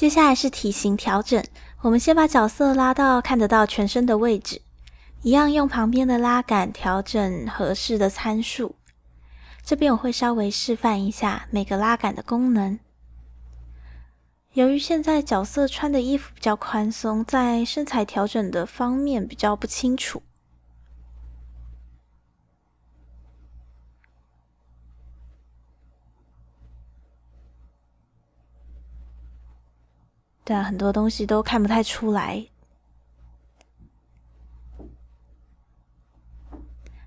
接下来是体型调整，我们先把角色拉到看得到全身的位置，一样用旁边的拉杆调整合适的参数。这边我会稍微示范一下每个拉杆的功能。由于现在角色穿的衣服比较宽松，在身材调整的方面比较不清楚。很多东西都看不太出来，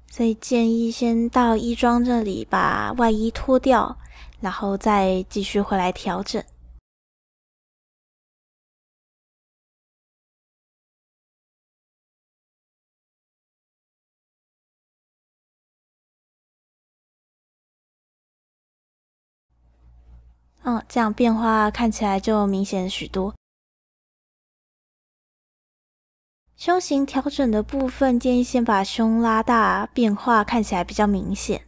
所以建议先到衣装这里把外衣脱掉，然后再继续回来调整。嗯，这样变化看起来就明显许多。胸型调整的部分，建议先把胸拉大，变化看起来比较明显。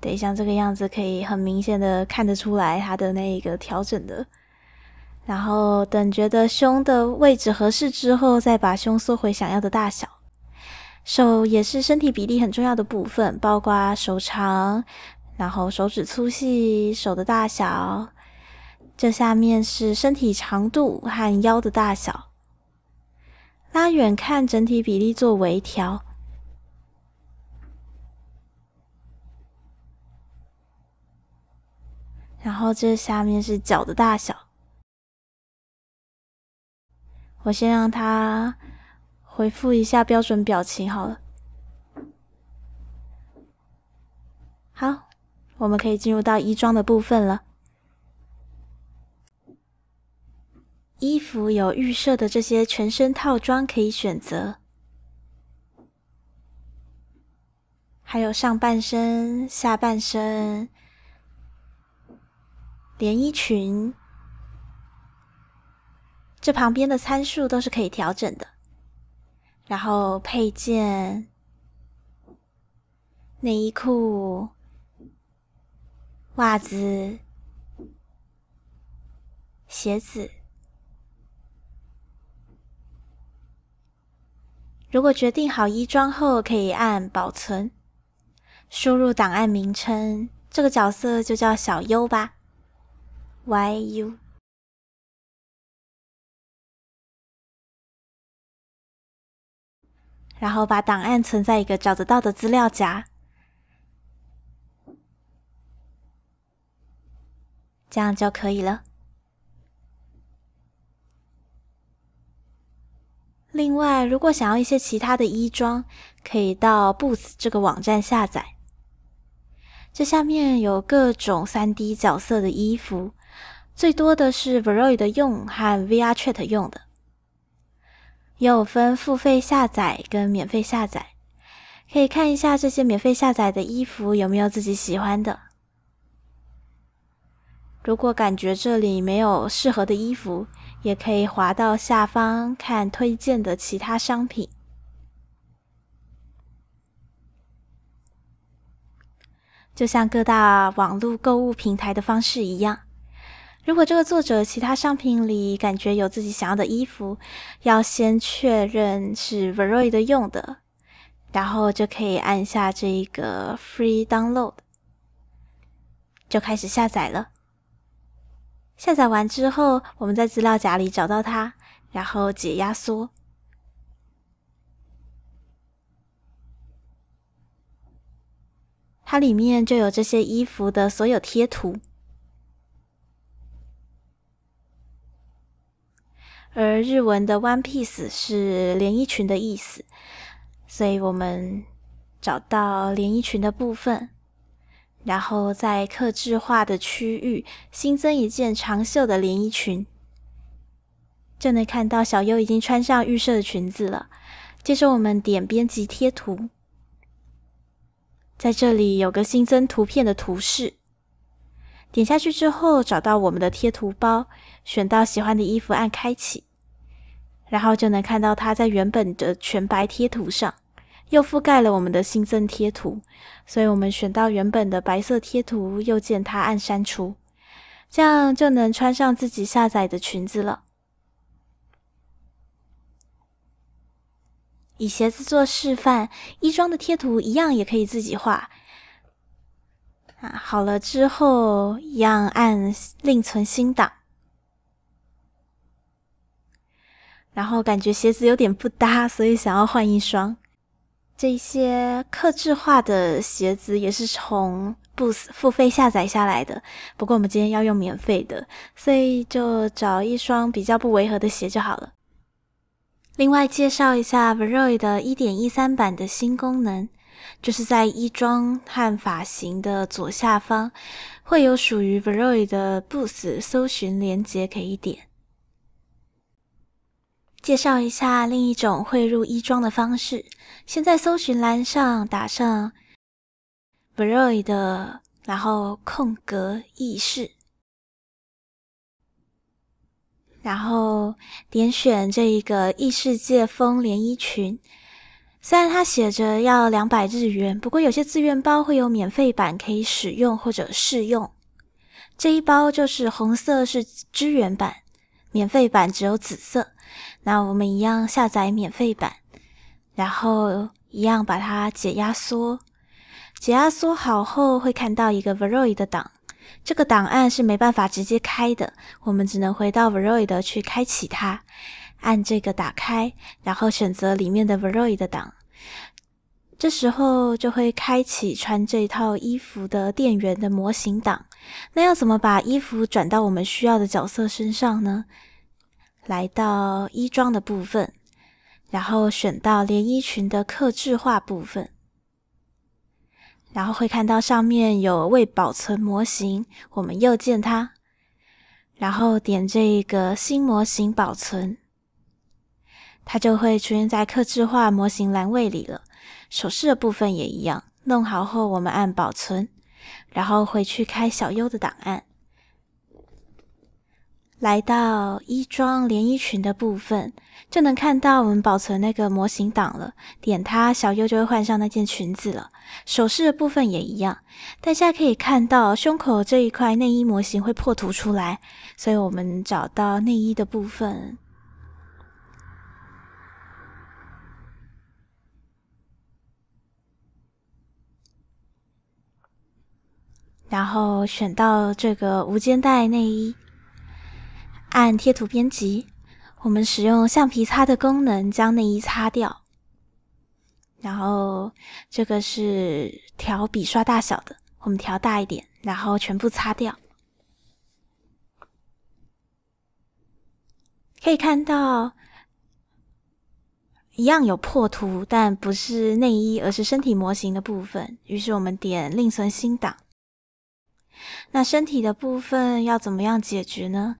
对，像这个样子，可以很明显的看得出来它的那一个调整的。然后等觉得胸的位置合适之后，再把胸缩回想要的大小。手也是身体比例很重要的部分，包括手长。然后手指粗细、手的大小，这下面是身体长度和腰的大小。拉远看整体比例做微调。然后这下面是脚的大小。我先让他回复一下标准表情好了。好。我们可以进入到衣装的部分了。衣服有预设的这些全身套装可以选择，还有上半身、下半身、连衣裙。这旁边的参数都是可以调整的。然后配件、内衣裤。袜子、鞋子。如果决定好衣装后，可以按保存。输入档案名称，这个角色就叫小优吧，Y U。然后把档案存在一个找得到的资料夹。这样就可以了。另外，如果想要一些其他的衣装，可以到 Boots 这个网站下载。这下面有各种 3D 角色的衣服，最多的是 v r o y 的用和 VRChat 用的，也有分付费下载跟免费下载。可以看一下这些免费下载的衣服有没有自己喜欢的。如果感觉这里没有适合的衣服，也可以滑到下方看推荐的其他商品，就像各大网络购物平台的方式一样。如果这个作者其他商品里感觉有自己想要的衣服，要先确认是 Vray 的用的，然后就可以按下这个 Free Download，就开始下载了。下载完之后，我们在资料夹里找到它，然后解压缩。它里面就有这些衣服的所有贴图。而日文的 “one piece” 是连衣裙的意思，所以我们找到连衣裙的部分。然后在克制化的区域新增一件长袖的连衣裙，就能看到小优已经穿上预设的裙子了。接着我们点编辑贴图，在这里有个新增图片的图示，点下去之后找到我们的贴图包，选到喜欢的衣服按开启，然后就能看到它在原本的全白贴图上。又覆盖了我们的新增贴图，所以我们选到原本的白色贴图，右键它按删除，这样就能穿上自己下载的裙子了。以鞋子做示范，衣装的贴图一样也可以自己画啊。好了之后，一样按另存新档，然后感觉鞋子有点不搭，所以想要换一双。这些克制化的鞋子也是从 Boost 付费下载下来的，不过我们今天要用免费的，所以就找一双比较不违和的鞋就好了。另外介绍一下 Varoid 一点一三版的新功能，就是在衣装和发型的左下方会有属于 Varoid 的 Boost 搜寻连接可以点。介绍一下另一种汇入衣装的方式。先在搜寻栏上打上 “broid”，然后空格意识，然后点选这一个异世界风连衣裙。虽然它写着要两百日元，不过有些自愿包会有免费版可以使用或者试用。这一包就是红色是支援版，免费版只有紫色。那我们一样下载免费版，然后一样把它解压缩。解压缩好后会看到一个 v r i d 的档，这个档案是没办法直接开的，我们只能回到 v r o i 的去开启它，按这个打开，然后选择里面的 Vray 的档，这时候就会开启穿这套衣服的店员的模型档。那要怎么把衣服转到我们需要的角色身上呢？来到衣装的部分，然后选到连衣裙的刻制化部分，然后会看到上面有未保存模型，我们右键它，然后点这个新模型保存，它就会出现在刻制化模型栏位里了。首饰的部分也一样，弄好后我们按保存，然后回去开小优的档案。来到衣装连衣裙的部分，就能看到我们保存那个模型档了。点它，小优就会换上那件裙子了。首饰的部分也一样，大家可以看到胸口这一块内衣模型会破图出来，所以我们找到内衣的部分，然后选到这个无肩带内衣。按贴图编辑，我们使用橡皮擦的功能将内衣擦掉。然后这个是调笔刷大小的，我们调大一点，然后全部擦掉。可以看到一样有破图，但不是内衣，而是身体模型的部分。于是我们点另存新档。那身体的部分要怎么样解决呢？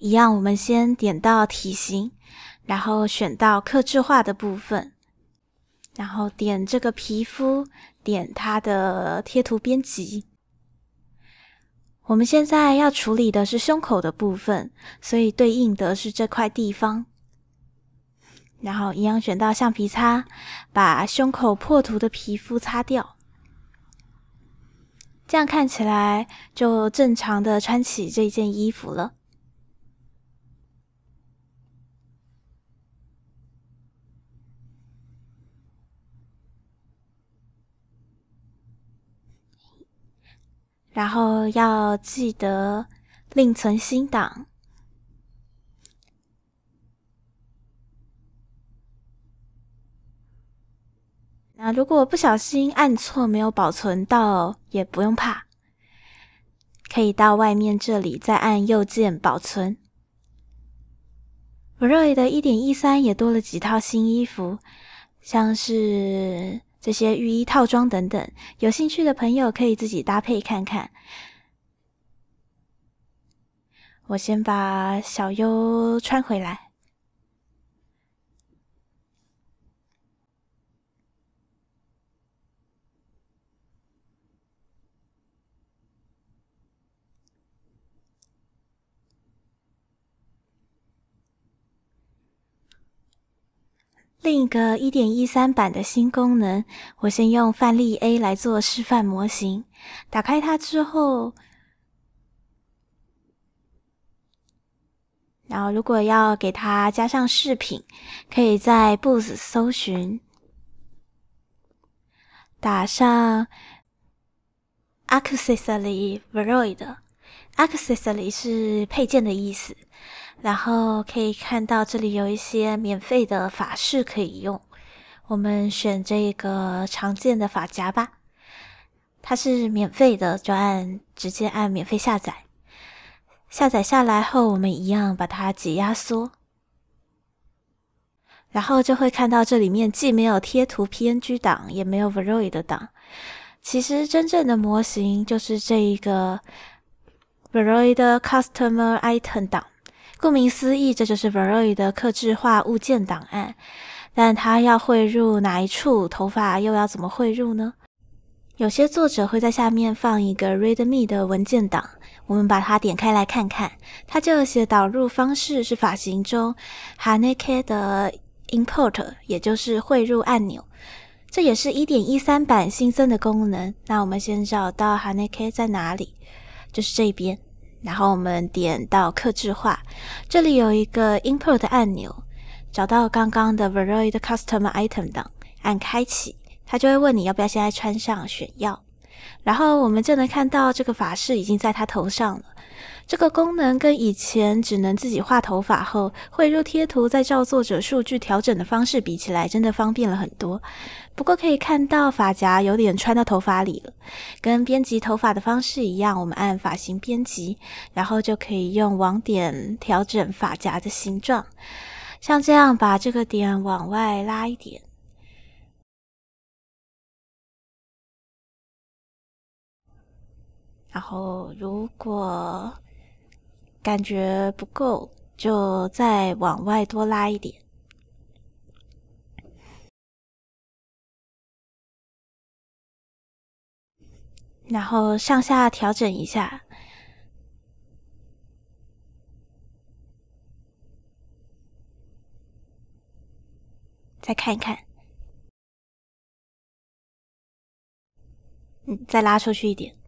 一样，我们先点到体型，然后选到克制化的部分，然后点这个皮肤，点它的贴图编辑。我们现在要处理的是胸口的部分，所以对应的是这块地方。然后一样选到橡皮擦，把胸口破图的皮肤擦掉。这样看起来就正常的穿起这件衣服了。然后要记得另存新档。那如果不小心按错，没有保存到，也不用怕，可以到外面这里再按右键保存。Vray 的一点一三也多了几套新衣服，像是。这些浴衣套装等等，有兴趣的朋友可以自己搭配看看。我先把小优穿回来。另一个一点一三版的新功能，我先用范例 A 来做示范模型。打开它之后，然后如果要给它加上饰品，可以在 Boots 搜寻，打上 accessory void。accessory 是配件的意思。然后可以看到这里有一些免费的法式可以用，我们选这个常见的发夹吧，它是免费的，就按直接按免费下载。下载下来后，我们一样把它挤压缩，然后就会看到这里面既没有贴图 PNG 档，也没有 v r o i 的档，其实真正的模型就是这一个 v r o i d Customer Item 档。顾名思义，这就是 v r o y 的克制化物件档案，但它要汇入哪一处？头发又要怎么汇入呢？有些作者会在下面放一个 Readme 的文件档，我们把它点开来看看，它就写导入方式是发型中 Haneke 的 Import，也就是汇入按钮。这也是一点一三版新增的功能。那我们先找到 Haneke 在哪里，就是这边。然后我们点到克制化，这里有一个 import 的按钮，找到刚刚的 varied custom item 档，按开启，它就会问你要不要现在穿上，选药。然后我们就能看到这个法式已经在他头上了。这个功能跟以前只能自己画头发后，绘入贴图再照作者数据调整的方式比起来，真的方便了很多。不过可以看到发夹有点穿到头发里了。跟编辑头发的方式一样，我们按发型编辑，然后就可以用网点调整发夹的形状。像这样把这个点往外拉一点，然后如果。感觉不够，就再往外多拉一点，然后上下调整一下，再看一看，嗯，再拉出去一点。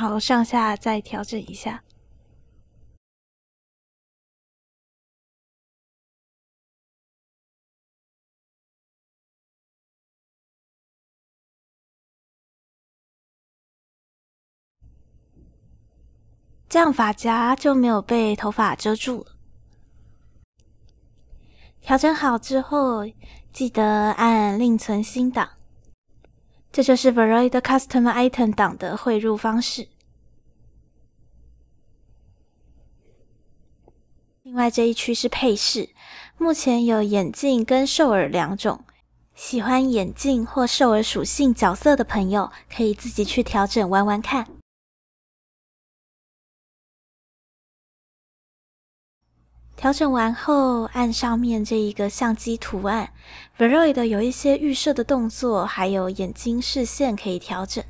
好，上下再调整一下，这样发夹就没有被头发遮住了。调整好之后，记得按另存新档。这就是 varied custom item 档的汇入方式。另外这一区是配饰，目前有眼镜跟兽耳两种。喜欢眼镜或兽耳属性角色的朋友，可以自己去调整玩玩看。调整完后，按上面这一个相机图案 v r o y 的有一些预设的动作，还有眼睛视线可以调整，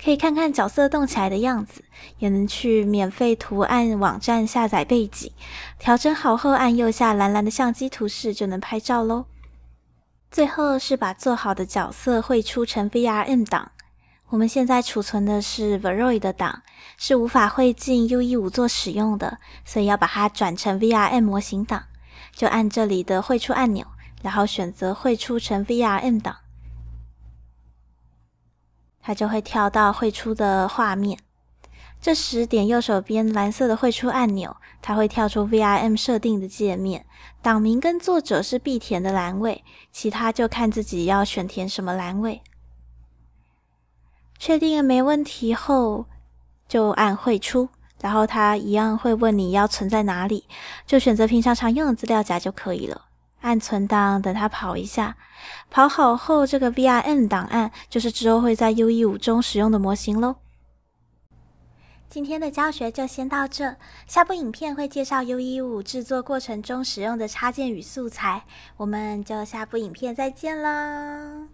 可以看看角色动起来的样子，也能去免费图案网站下载背景。调整好后，按右下蓝蓝的相机图示就能拍照喽。最后是把做好的角色绘出成 VRM 档。我们现在储存的是 v e r o d 的档，是无法汇进 U E 五做使用的，所以要把它转成 V R M 模型档，就按这里的汇出按钮，然后选择汇出成 V R M 档，它就会跳到汇出的画面。这时点右手边蓝色的汇出按钮，它会跳出 V R M 设定的界面，档名跟作者是必填的栏位，其他就看自己要选填什么栏位。确定了没问题后，就按汇出，然后它一样会问你要存在哪里，就选择平常常用的资料夹就可以了。按存档，等它跑一下，跑好后，这个 V R N 档案就是之后会在 U E 五中使用的模型喽。今天的教学就先到这，下部影片会介绍 U E 五制作过程中使用的插件与素材，我们就下部影片再见啦。